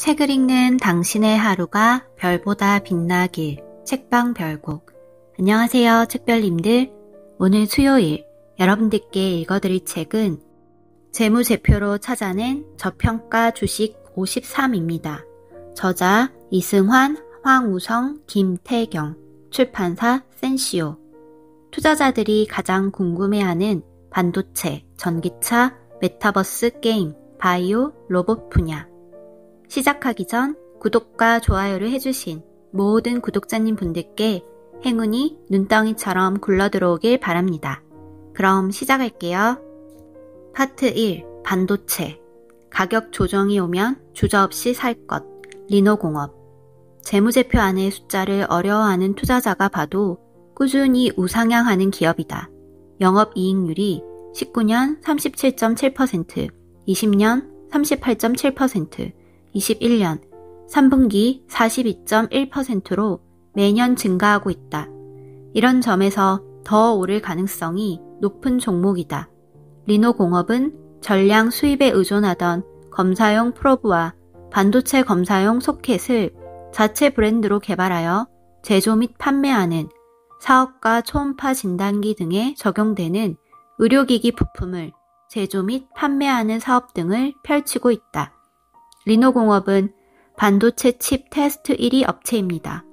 책을 읽는 당신의 하루가 별보다 빛나길 책방 별곡 안녕하세요 책별님들 오늘 수요일 여러분들께 읽어드릴 책은 재무제표로 찾아낸 저평가 주식 53입니다. 저자 이승환, 황우성, 김태경 출판사 센시오 투자자들이 가장 궁금해하는 반도체, 전기차, 메타버스 게임, 바이오, 로봇 분야 시작하기 전 구독과 좋아요를 해주신 모든 구독자님 분들께 행운이 눈덩이처럼 굴러들어오길 바랍니다. 그럼 시작할게요. 파트 1. 반도체. 가격 조정이 오면 주저없이 살 것. 리노공업. 재무제표 안에 숫자를 어려워하는 투자자가 봐도 꾸준히 우상향하는 기업이다. 영업이익률이 19년 37.7%, 20년 38.7%, 2021년 3분기 42.1%로 매년 증가하고 있다. 이런 점에서 더 오를 가능성이 높은 종목이다. 리노공업은 전량 수입에 의존하던 검사용 프로브와 반도체 검사용 소켓을 자체 브랜드로 개발하여 제조 및 판매하는 사업과 초음파 진단기 등에 적용되는 의료기기 부품을 제조 및 판매하는 사업 등을 펼치고 있다. 리노공업은 반도체 칩 테스트 1위 업체입니다.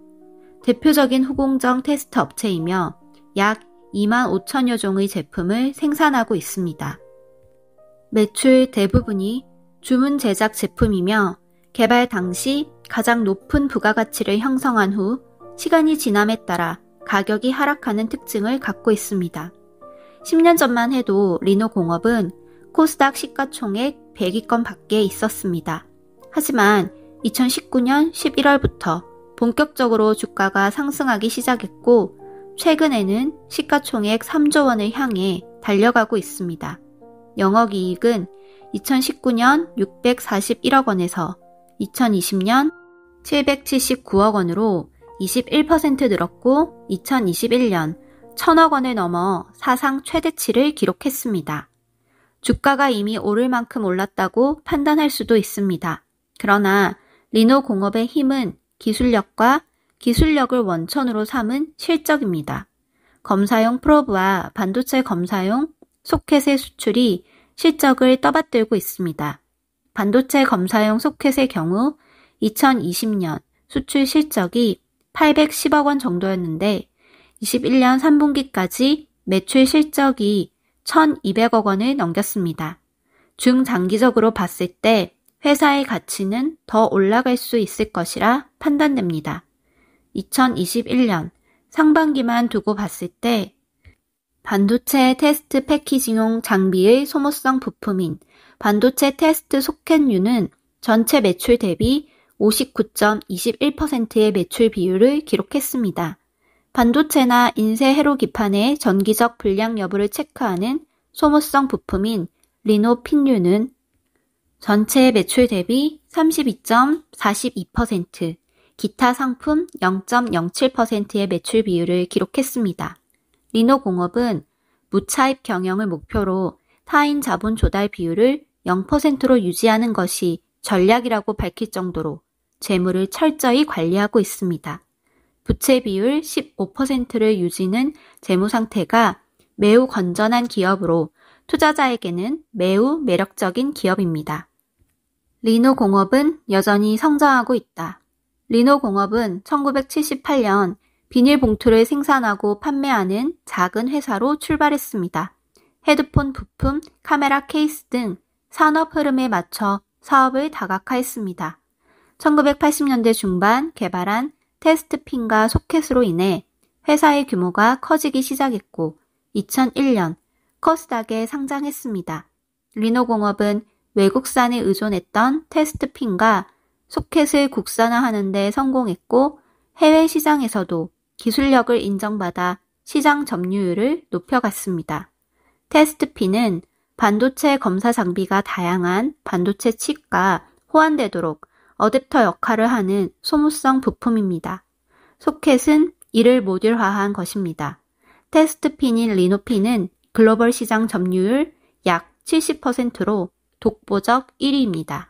대표적인 후공정 테스트 업체이며 약 2만 5천여 종의 제품을 생산하고 있습니다. 매출 대부분이 주문 제작 제품이며 개발 당시 가장 높은 부가가치를 형성한 후 시간이 지남에 따라 가격이 하락하는 특징을 갖고 있습니다. 10년 전만 해도 리노 공업은 코스닥 시가총액 100위권 밖에 있었습니다. 하지만 2019년 11월부터 본격적으로 주가가 상승하기 시작했고 최근에는 시가총액 3조 원을 향해 달려가고 있습니다. 영업이익은 2019년 641억 원에서 2020년 779억 원으로 21% 늘었고 2021년 1000억 원을 넘어 사상 최대치를 기록했습니다. 주가가 이미 오를 만큼 올랐다고 판단할 수도 있습니다. 그러나 리노 공업의 힘은 기술력과 기술력을 원천으로 삼은 실적입니다. 검사용 프로브와 반도체 검사용 소켓의 수출이 실적을 떠받들고 있습니다. 반도체 검사용 소켓의 경우 2020년 수출 실적이 810억 원 정도였는데 21년 3분기까지 매출 실적이 1200억 원을 넘겼습니다. 중장기적으로 봤을 때 회사의 가치는 더 올라갈 수 있을 것이라 판단됩니다. 2021년 상반기만 두고 봤을 때 반도체 테스트 패키징용 장비의 소모성 부품인 반도체 테스트 소켓류는 전체 매출 대비 59.21%의 매출 비율을 기록했습니다. 반도체나 인쇄 회로 기판의 전기적 불량 여부를 체크하는 소모성 부품인 리노핀류는 전체 매출 대비 32.42%, 기타 상품 0.07%의 매출 비율을 기록했습니다. 리노공업은 무차입 경영을 목표로 타인 자본 조달 비율을 0%로 유지하는 것이 전략이라고 밝힐 정도로 재물을 철저히 관리하고 있습니다. 부채 비율 15%를 유지는 재무 상태가 매우 건전한 기업으로 투자자에게는 매우 매력적인 기업입니다. 리노 공업은 여전히 성장하고 있다. 리노 공업은 1978년 비닐봉투를 생산하고 판매하는 작은 회사로 출발했습니다. 헤드폰 부품, 카메라 케이스 등 산업 흐름에 맞춰 사업을 다각화했습니다. 1980년대 중반 개발한 테스트핀과 소켓으로 인해 회사의 규모가 커지기 시작했고 2001년 커스닥에 상장했습니다. 리노공업은 외국산에 의존했던 테스트핀과 소켓을 국산화하는 데 성공했고 해외 시장에서도 기술력을 인정받아 시장 점유율을 높여갔습니다. 테스트핀은 반도체 검사 장비가 다양한 반도체 칩과 호환되도록 어댑터 역할을 하는 소모성 부품입니다. 소켓은 이를 모듈화한 것입니다. 테스트핀인 리노핀은 글로벌 시장 점유율 약 70%로 독보적 1위입니다.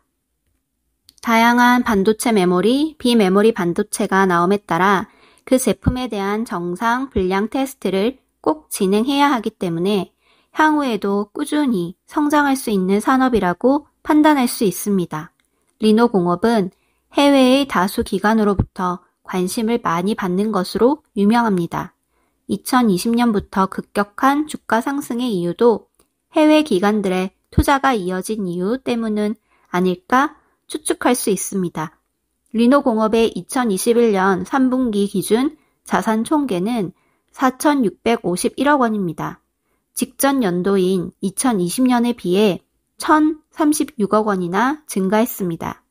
다양한 반도체 메모리, 비메모리 반도체가 나옴에 따라 그 제품에 대한 정상 분량 테스트를 꼭 진행해야 하기 때문에 향후에도 꾸준히 성장할 수 있는 산업이라고 판단할 수 있습니다. 리노 공업은 해외의 다수 기관으로부터 관심을 많이 받는 것으로 유명합니다. 2020년부터 급격한 주가 상승의 이유도 해외 기관들의 투자가 이어진 이유 때문은 아닐까 추측할 수 있습니다. 리노공업의 2021년 3분기 기준 자산 총계는 4,651억 원입니다. 직전 연도인 2020년에 비해 1,036억 원이나 증가했습니다.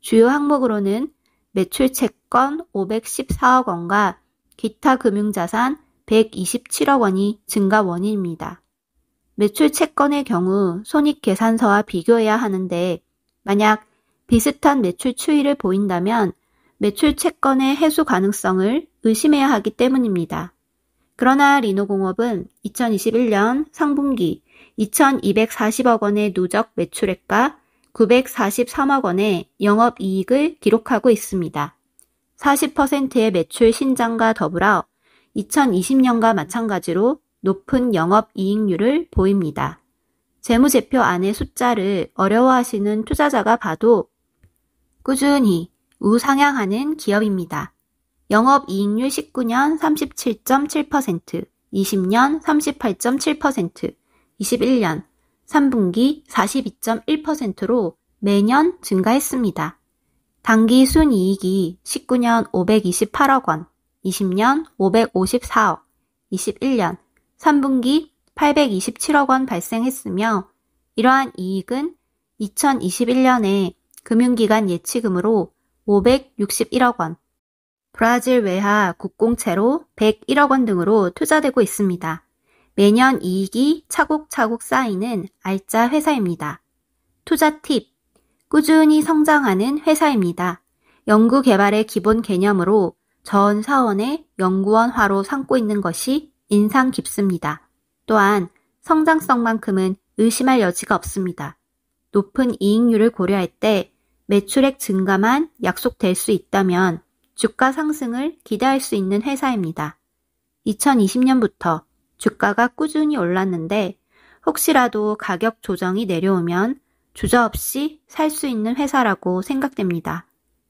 주요 항목으로는 매출 채권 514억 원과 기타 금융자산 127억 원이 증가 원인입니다. 매출 채권의 경우 손익계산서와 비교해야 하는데 만약 비슷한 매출 추이를 보인다면 매출 채권의 해수 가능성을 의심해야 하기 때문입니다. 그러나 리노공업은 2021년 상분기 2,240억 원의 누적 매출액과 943억 원의 영업 이익을 기록하고 있습니다. 40%의 매출 신장과 더불어 2020년과 마찬가지로 높은 영업이익률을 보입니다. 재무제표 안의 숫자를 어려워하시는 투자자가 봐도 꾸준히 우상향하는 기업입니다. 영업이익률 19년 37.7%, 20년 38.7%, 21년 3분기 42.1%로 매년 증가했습니다. 단기 순이익이 19년 528억 원, 20년 554억, 21년 3분기 827억 원 발생했으며 이러한 이익은 2021년에 금융기관 예치금으로 561억 원, 브라질 외화 국공채로 101억 원 등으로 투자되고 있습니다. 매년 이익이 차곡차곡 쌓이는 알짜 회사입니다. 투자 팁. 꾸준히 성장하는 회사입니다. 연구개발의 기본 개념으로 전 사원의 연구원화로 삼고 있는 것이 인상 깊습니다. 또한 성장성만큼은 의심할 여지가 없습니다. 높은 이익률을 고려할 때 매출액 증가만 약속될 수 있다면 주가 상승을 기대할 수 있는 회사입니다. 2020년부터 주가가 꾸준히 올랐는데 혹시라도 가격 조정이 내려오면 주저없이 살 수 있는 회사라고 생각됩니다.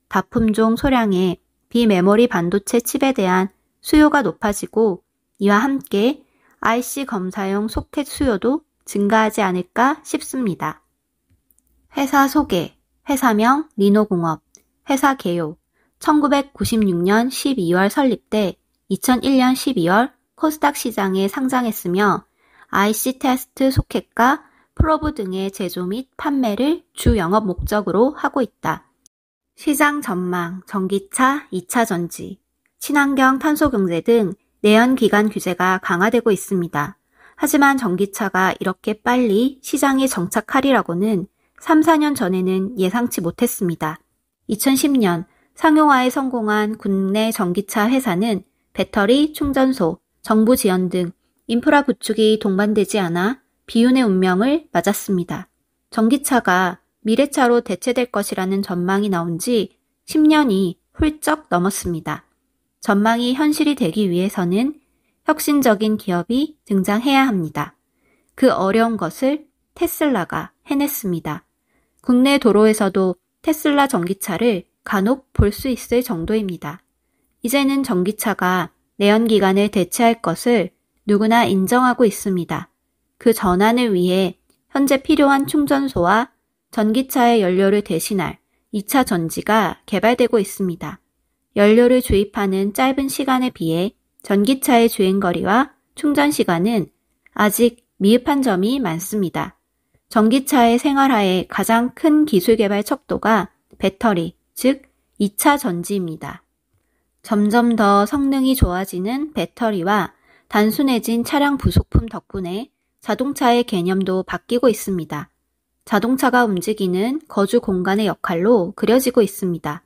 다품종 소량의 비메모리 반도체 칩에 대한 수요가 높아지고 이와 함께 IC 검사용 소켓 수요도 증가하지 않을까 싶습니다. 회사 소개, 회사명 리노공업, 회사 개요, 1996년 12월 설립돼 2001년 12월 코스닥 시장에 상장했으며 IC 테스트 소켓과 프로브 등의 제조 및 판매를 주 영업 목적으로 하고 있다. 시장 전망, 전기차, 2차 전지, 친환경 탄소 경제 등 내연 기관 규제가 강화되고 있습니다. 하지만 전기차가 이렇게 빨리 시장에 정착하리라고는 3, 4년 전에는 예상치 못했습니다. 2010년 상용화에 성공한 국내 전기차 회사는 배터리, 충전소, 정부 지원 등 인프라 구축이 동반되지 않아 비운의 운명을 맞았습니다. 전기차가 미래차로 대체될 것이라는 전망이 나온 지 10년이 훌쩍 넘었습니다. 전망이 현실이 되기 위해서는 혁신적인 기업이 등장해야 합니다. 그 어려운 것을 테슬라가 해냈습니다. 국내 도로에서도 테슬라 전기차를 간혹 볼 수 있을 정도입니다. 이제는 전기차가 내연기관을 대체할 것을 누구나 인정하고 있습니다. 그 전환을 위해 현재 필요한 충전소와 전기차의 연료를 대신할 2차 전지가 개발되고 있습니다. 연료를 주입하는 짧은 시간에 비해 전기차의 주행거리와 충전시간은 아직 미흡한 점이 많습니다. 전기차의 생활화에 가장 큰 기술 개발 척도가 배터리, 즉 2차 전지입니다. 점점 더 성능이 좋아지는 배터리와 단순해진 차량 부속품 덕분에 자동차의 개념도 바뀌고 있습니다. 자동차가 움직이는 거주 공간의 역할로 그려지고 있습니다.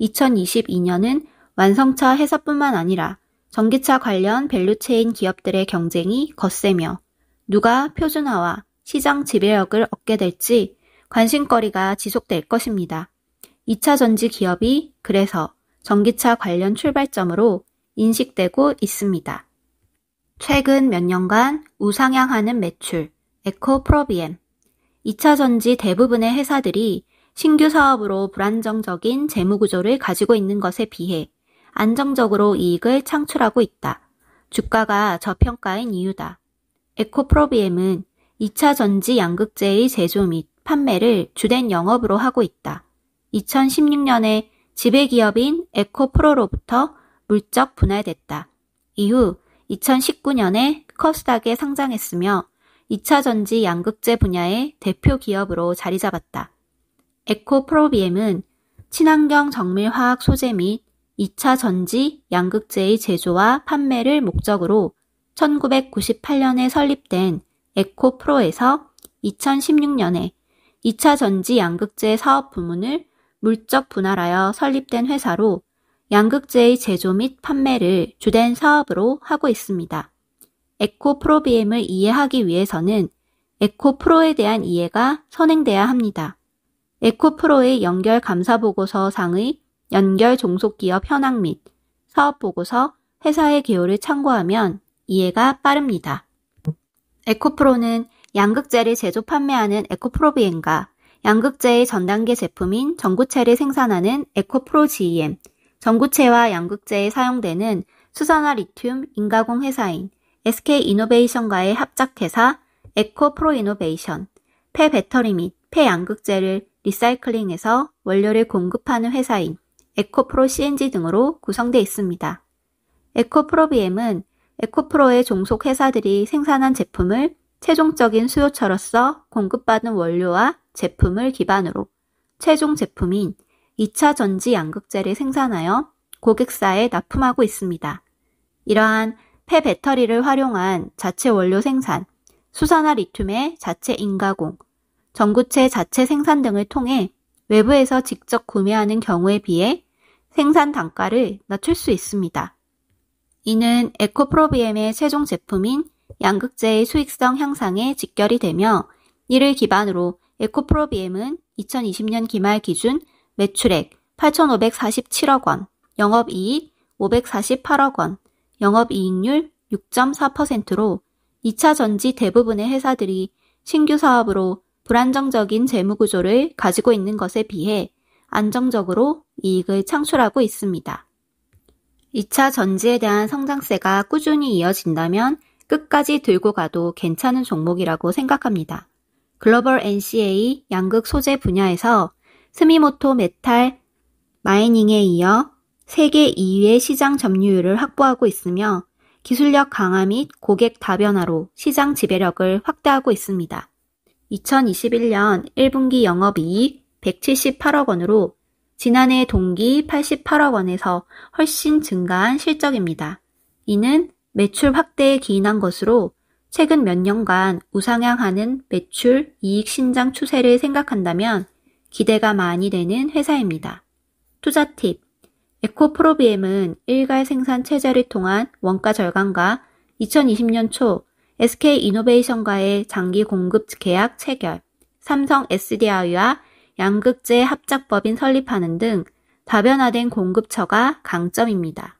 2022년은 완성차 회사뿐만 아니라 전기차 관련 밸류체인 기업들의 경쟁이 거세며 누가 표준화와 시장 지배력을 얻게 될지 관심거리가 지속될 것입니다. 2차 전지 기업이 그래서 전기차 관련 출발점으로 인식되고 있습니다. 최근 몇 년간 우상향하는 매출, 에코프로비엠. 2차 전지 대부분의 회사들이 신규 사업으로 불안정적인 재무 구조를 가지고 있는 것에 비해 안정적으로 이익을 창출하고 있다. 주가가 저평가인 이유다. 에코프로비엠은 2차 전지 양극재의 제조 및 판매를 주된 영업으로 하고 있다. 2016년에 지배기업인 에코프로로부터 물적 분할됐다. 이후 2019년에 커스닥에 상장했으며 2차 전지 양극재 분야의 대표 기업으로 자리 잡았다. 에코프로비엠은 친환경 정밀화학 소재 및 2차 전지 양극재의 제조와 판매를 목적으로 1998년에 설립된 에코프로에서 2016년에 2차 전지 양극재 사업 부문을 물적 분할하여 설립된 회사로 양극재의 제조 및 판매를 주된 사업으로 하고 있습니다. 에코프로비엠을 이해하기 위해서는 에코프로에 대한 이해가 선행돼야 합니다. 에코프로의 연결 감사보고서 상의 연결 종속기업 현황 및 사업보고서 회사의 개요를 참고하면 이해가 빠릅니다. 에코프로는 양극재를 제조 판매하는 에코프로비엔과 양극재의 전단계 제품인 전구체를 생산하는 에코프로 GEM, 전구체와 양극재에 사용되는 수산화 리튬 인가공 회사인 SK 이노베이션과의 합작회사 에코프로 이노베이션, 폐배터리 및 폐양극재를 리사이클링에서 원료를 공급하는 회사인 에코프로 CNG 등으로 구성되어 있습니다. 에코프로 BM은 에코프로의 종속 회사들이 생산한 제품을 최종적인 수요처로서 공급받은 원료와 제품을 기반으로 최종 제품인 2차 전지 양극재를 생산하여 고객사에 납품하고 있습니다. 이러한 폐 배터리를 활용한 자체 원료 생산, 수산화 리튬의 자체 인가공, 전구체 자체 생산 등을 통해 외부에서 직접 구매하는 경우에 비해 생산 단가를 낮출 수 있습니다. 이는 에코프로비엠의 최종 제품인 양극재의 수익성 향상에 직결이 되며 이를 기반으로 에코프로비엠은 2020년 기말 기준 매출액 8,547억 원, 영업이익 548억 원, 영업이익률 6.4%로 2차 전지 대부분의 회사들이 신규 사업으로 불안정적인 재무구조를 가지고 있는 것에 비해 안정적으로 이익을 창출하고 있습니다. 2차 전지에 대한 성장세가 꾸준히 이어진다면 끝까지 들고 가도 괜찮은 종목이라고 생각합니다. 글로벌 NCA 양극 소재 분야에서 스미모토 메탈 마이닝에 이어 세계 2위의 시장 점유율을 확보하고 있으며 기술력 강화 및 고객 다변화로 시장 지배력을 확대하고 있습니다. 2021년 1분기 영업이익 178억 원으로 지난해 동기 88억 원에서 훨씬 증가한 실적입니다. 이는 매출 확대에 기인한 것으로 최근 몇 년간 우상향하는 매출 이익 신장 추세를 생각한다면 기대가 많이 되는 회사입니다. 투자 팁. 에코프로비엠은 일괄 생산 체제를 통한 원가 절감과 2020년 초 SK이노베이션과의 장기 공급 계약 체결, 삼성 SDI와 양극재 합작법인 설립하는 등 다변화된 공급처가 강점입니다.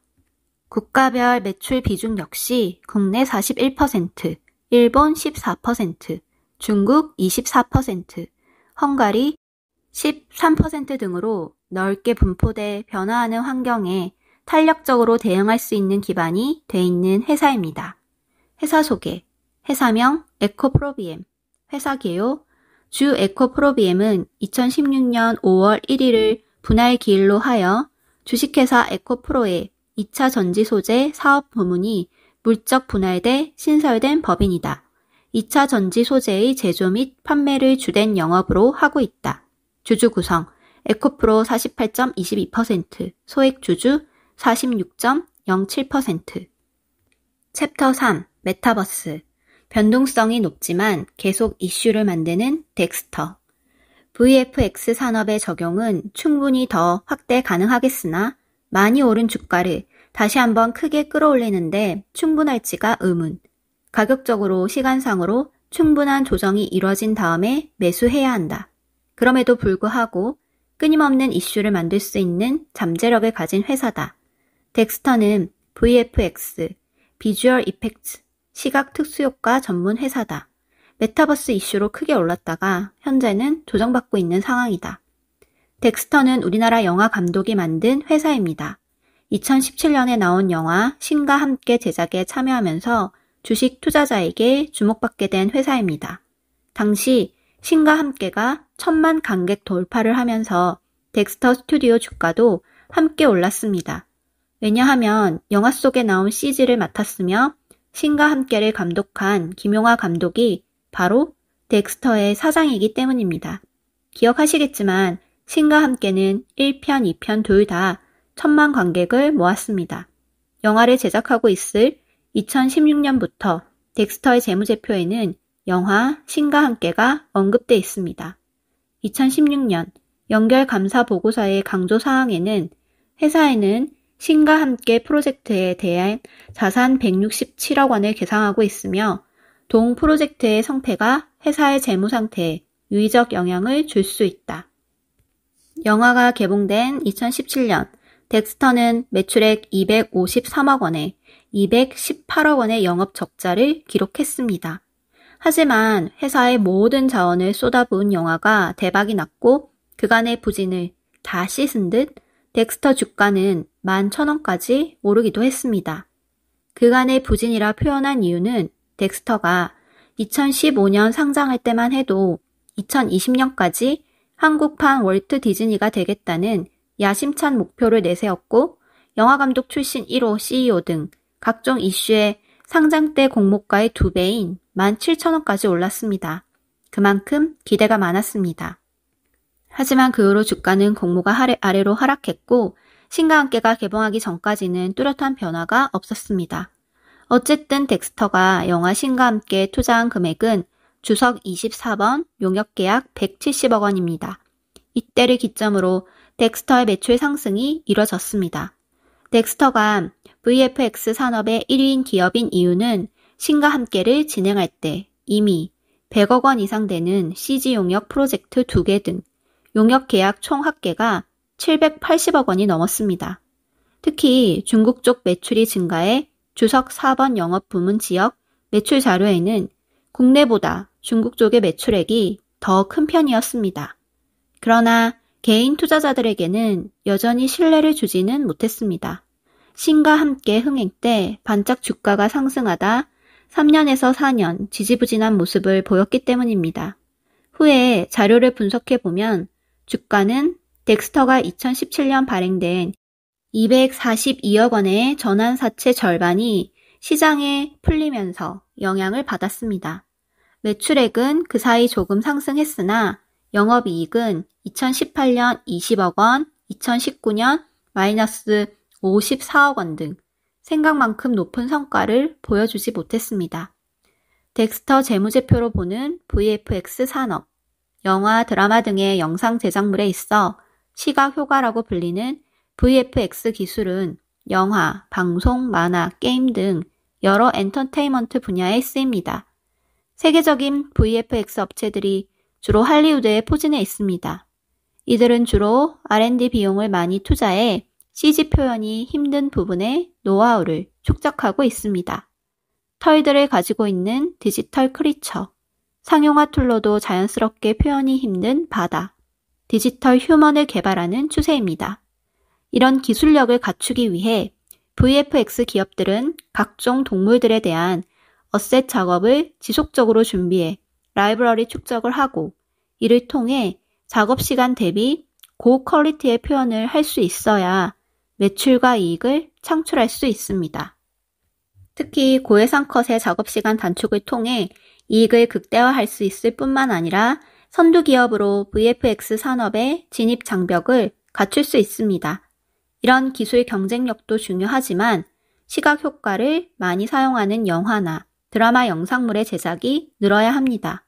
국가별 매출 비중 역시 국내 41%, 일본 14%, 중국 24%, 헝가리 13% 등으로 넓게 분포돼 변화하는 환경에 탄력적으로 대응할 수 있는 기반이 돼 있는 회사입니다. 회사 소개 회사명 에코프로비엠, 회사 개요 주 에코프로비엠은 2016년 5월 1일을 분할 기일로 하여 주식회사 에코프로의 2차 전지 소재 사업 부문이 물적 분할돼 신설된 법인이다. 2차 전지 소재의 제조 및 판매를 주된 영업으로 하고 있다. 주주 구성 에코프로 48.22%, 소액 주주 46.07%. 챕터 3 메타버스 변동성이 높지만 계속 이슈를 만드는 덱스터. VFX 산업의 적용은 충분히 더 확대 가능하겠으나 많이 오른 주가를 다시 한번 크게 끌어올리는데 충분할지가 의문. 가격적으로 시간상으로 충분한 조정이 이뤄진 다음에 매수해야 한다. 그럼에도 불구하고 끊임없는 이슈를 만들 수 있는 잠재력을 가진 회사다. 덱스터는 VFX, 비주얼 이펙트, 시각 특수효과 전문 회사다. 메타버스 이슈로 크게 올랐다가 현재는 조정받고 있는 상황이다. 덱스터는 우리나라 영화 감독이 만든 회사입니다. 2017년에 나온 영화 신과 함께 제작에 참여하면서 주식 투자자에게 주목받게 된 회사입니다. 당시 신과 함께가 천만 관객 돌파를 하면서 덱스터 스튜디오 주가도 함께 올랐습니다. 왜냐하면 영화 속에 나온 CG를 맡았으며 신과 함께를 감독한 김용화 감독이 바로 덱스터의 사장이기 때문입니다. 기억하시겠지만 신과 함께는 1편, 2편 둘 다 천만 관객을 모았습니다. 영화를 제작하고 있을 2016년부터 덱스터의 재무제표에는 영화 신과 함께가 언급돼 있습니다. 2016년 연결 감사 보고서의 강조 사항에는 회사에는 신과 함께 프로젝트에 대한 자산 167억 원을 계상하고 있으며 동 프로젝트의 성패가 회사의 재무 상태에 유의적 영향을 줄 수 있다. 영화가 개봉된 2017년 덱스터는 매출액 253억 원에 218억 원의 영업 적자를 기록했습니다. 하지만 회사의 모든 자원을 쏟아부은 영화가 대박이 났고 그간의 부진을 다 씻은 듯 덱스터 주가는 1 1 0 0 0원까지 오르기도 했습니다. 그간의 부진이라 표현한 이유는 덱스터가 2015년 상장할 때만 해도 2020년까지 한국판 월트 디즈니가 되겠다는 야심찬 목표를 내세웠고 영화감독 출신 1호 CEO 등 각종 이슈에 상장 때 공모가의 두배인 17,000원까지 올랐습니다. 그만큼 기대가 많았습니다. 하지만 그 후로 주가는 공모가 아래로 하락했고 신과 함께가 개봉하기 전까지는 뚜렷한 변화가 없었습니다. 어쨌든 덱스터가 영화 신과 함께 투자한 금액은 주석 24번 용역계약 170억 원입니다. 이때를 기점으로 덱스터의 매출 상승이 이뤄졌습니다. 덱스터가 VFX 산업의 1위인 기업인 이유는 신과 함께를 진행할 때 이미 100억 원 이상 되는 CG 용역 프로젝트 2개 등 용역 계약 총 합계가 780억 원이 넘었습니다. 특히 중국 쪽 매출이 증가해 주석 4번 영업 부문 지역 매출 자료에는 국내보다 중국 쪽의 매출액이 더 큰 편이었습니다. 그러나 개인 투자자들에게는 여전히 신뢰를 주지는 못했습니다. 신과 함께 흥행 때 반짝 주가가 상승하다 3년에서 4년 지지부진한 모습을 보였기 때문입니다. 후에 자료를 분석해 보면 주가는 덱스터가 2017년 발행된 242억 원의 전환사채 절반이 시장에 풀리면서 영향을 받았습니다. 매출액은 그 사이 조금 상승했으나 영업이익은 2018년 20억 원, 2019년 마이너스 54억 원 등 생각만큼 높은 성과를 보여주지 못했습니다. 덱스터 재무제표로 보는 VFX 산업, 영화, 드라마 등의 영상 제작물에 있어 시각 효과라고 불리는 VFX 기술은 영화, 방송, 만화, 게임 등 여러 엔터테인먼트 분야에 쓰입니다. 세계적인 VFX 업체들이 주로 할리우드에 포진해 있습니다. 이들은 주로 R&D 비용을 많이 투자해 CG 표현이 힘든 부분에 노하우를 축적하고 있습니다. 터이들을 가지고 있는 디지털 크리처, 상용화 툴로도 자연스럽게 표현이 힘든 바다, 디지털 휴먼을 개발하는 추세입니다. 이런 기술력을 갖추기 위해 VFX 기업들은 각종 동물들에 대한 어셋 작업을 지속적으로 준비해 라이브러리 축적을 하고 이를 통해 작업 시간 대비 고 퀄리티의 표현을 할 수 있어야 매출과 이익을 창출할 수 있습니다. 특히 고해상 컷의 작업 시간 단축을 통해 이익을 극대화할 수 있을 뿐만 아니라 선두 기업으로 VFX 산업의 진입 장벽을 갖출 수 있습니다. 이런 기술 경쟁력도 중요하지만 시각 효과를 많이 사용하는 영화나 드라마 영상물의 제작이 늘어야 합니다.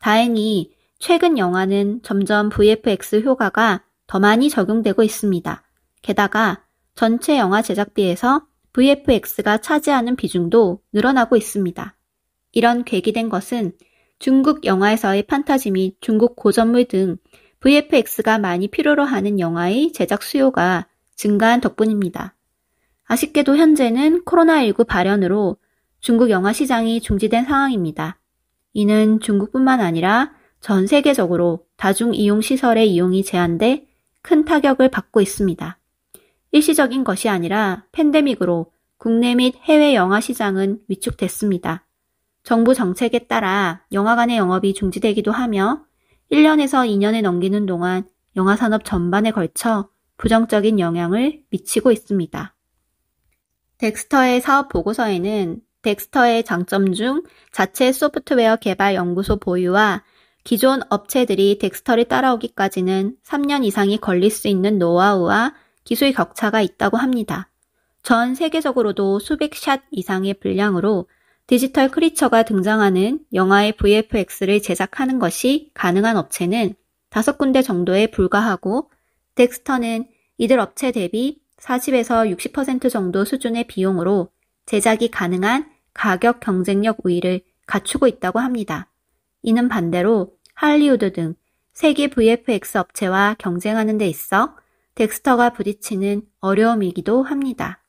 다행히 최근 영화는 점점 VFX 효과가 더 많이 적용되고 있습니다. 게다가 전체 영화 제작비에서 VFX가 차지하는 비중도 늘어나고 있습니다. 이런 계기된 것은 중국 영화에서의 판타지 및 중국 고전물 등 VFX가 많이 필요로 하는 영화의 제작 수요가 증가한 덕분입니다. 아쉽게도 현재는 코로나19 발현으로 중국 영화 시장이 중지된 상황입니다. 이는 중국뿐만 아니라 전 세계적으로 다중 이용 시설의 이용이 제한돼 큰 타격을 받고 있습니다. 일시적인 것이 아니라 팬데믹으로 국내 및 해외 영화 시장은 위축됐습니다. 정부 정책에 따라 영화관의 영업이 중지되기도 하며 1년에서 2년에 넘기는 동안 영화 산업 전반에 걸쳐 부정적인 영향을 미치고 있습니다. 덱스터의 사업 보고서에는 덱스터의 장점 중 자체 소프트웨어 개발 연구소 보유와 기존 업체들이 덱스터를 따라오기까지는 3년 이상이 걸릴 수 있는 노하우와 기술 격차가 있다고 합니다. 전 세계적으로도 수백 샷 이상의 분량으로 디지털 크리처가 등장하는 영화의 VFX를 제작하는 것이 가능한 업체는 다섯 군데 정도에 불과하고 덱스터는 이들 업체 대비 40에서 60% 정도 수준의 비용으로 제작이 가능한 가격 경쟁력 우위를 갖추고 있다고 합니다. 이는 반대로 할리우드 등 세계 VFX 업체와 경쟁하는 데 있어 덱스터가 부딪히는 어려움이기도 합니다.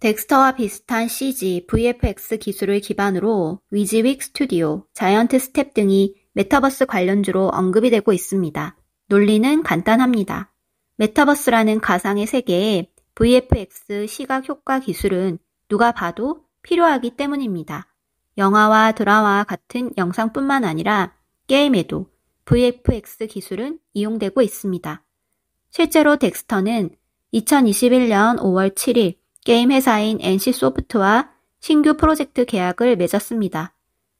덱스터와 비슷한 CG, VFX 기술을 기반으로 위즈윅 스튜디오, 자이언트 스텝 등이 메타버스 관련주로 언급이 되고 있습니다. 논리는 간단합니다. 메타버스라는 가상의 세계에 VFX 시각 효과 기술은 누가 봐도 필요하기 때문입니다. 영화와 드라마 와 같은 영상뿐만 아니라 게임에도 VFX 기술은 이용되고 있습니다. 실제로 덱스터는 2021년 5월 7일 게임 회사인 NC소프트와 신규 프로젝트 계약을 맺었습니다.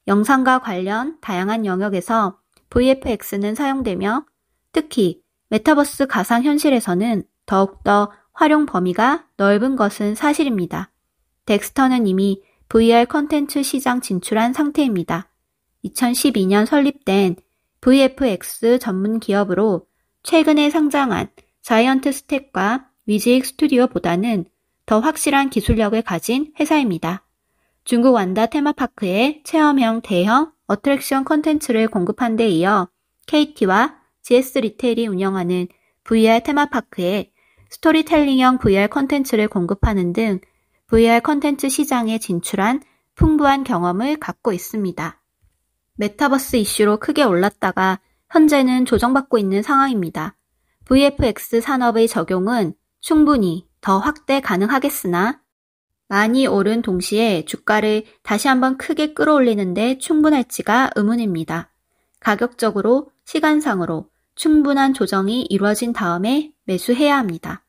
영상과 관련 다양한 영역에서 VFX는 사용되며 특히 메타버스 가상현실에서는 더욱더 활용 범위가 넓은 것은 사실입니다. 덱스터는 이미 VR 컨텐츠 시장 진출한 상태입니다. 2012년 설립된 VFX 전문 기업으로 최근에 상장한 자이언트 스텝과 위직 즈 스튜디오보다는 더 확실한 기술력을 가진 회사입니다. 중국 완다 테마파크에 체험형 대형 어트랙션 컨텐츠를 공급한 데 이어 KT와 GS 리테일이 운영하는 VR 테마파크에 스토리텔링형 VR 컨텐츠를 공급하는 등 VR 컨텐츠 시장에 진출한 풍부한 경험을 갖고 있습니다. 메타버스 이슈로 크게 올랐다가 현재는 조정받고 있는 상황입니다. VFX 산업의 적용은 충분히 더 확대 가능하겠으나 많이 오른 동시에 주가를 다시 한번 크게 끌어올리는데 충분할지가 의문입니다. 가격적으로, 시간상으로 충분한 조정이 이루어진 다음에 매수해야 합니다.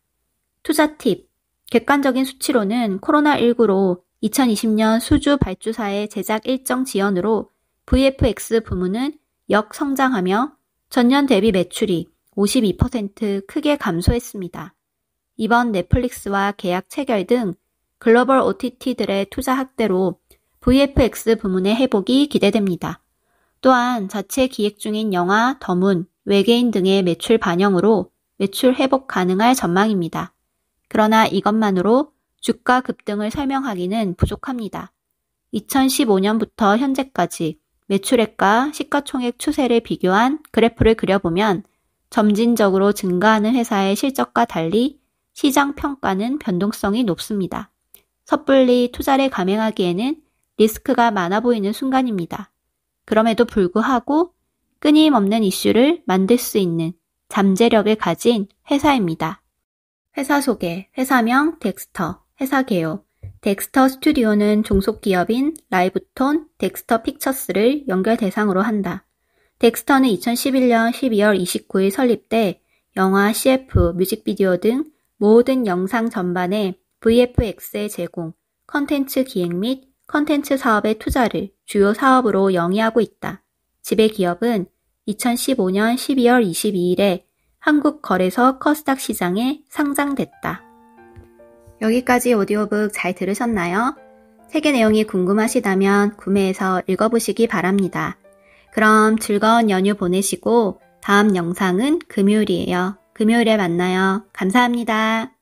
투자 팁. 객관적인 수치로는 코로나19로 2020년 수주 발주사의 제작 일정 지연으로 VFX 부문은 역성장하며 전년 대비 매출이 52% 크게 감소했습니다. 이번 넷플릭스와 계약 체결 등 글로벌 OTT들의 투자 확대로 VFX 부문의 회복이 기대됩니다. 또한 자체 기획 중인 영화, 더문, 외계인 등의 매출 반영으로 매출 회복 가능할 전망입니다. 그러나 이것만으로 주가 급등을 설명하기는 부족합니다. 2015년부터 현재까지 매출액과 시가총액 추세를 비교한 그래프를 그려보면 점진적으로 증가하는 회사의 실적과 달리 시장 평가는 변동성이 높습니다. 섣불리 투자를 감행하기에는 리스크가 많아 보이는 순간입니다. 그럼에도 불구하고 끊임없는 이슈를 만들 수 있는 잠재력을 가진 회사입니다. 회사 소개, 회사명 덱스터, 회사 개요. 덱스터 스튜디오는 종속 기업인 라이브톤 덱스터 픽처스를 연결 대상으로 한다. 덱스터는 2011년 12월 29일 설립돼 영화, CF, 뮤직비디오 등 모든 영상 전반에 VFX의 제공, 컨텐츠 기획 및 컨텐츠 사업의 투자를 주요 사업으로 영위하고 있다. 지배기업은 2015년 12월 22일에 한국거래소 커스닥 시장에 상장됐다. 여기까지 오디오북 잘 들으셨나요? 책의 내용이 궁금하시다면 구매해서 읽어보시기 바랍니다. 그럼 즐거운 연휴 보내시고 다음 영상은 금요일이에요. 금요일에 만나요. 감사합니다.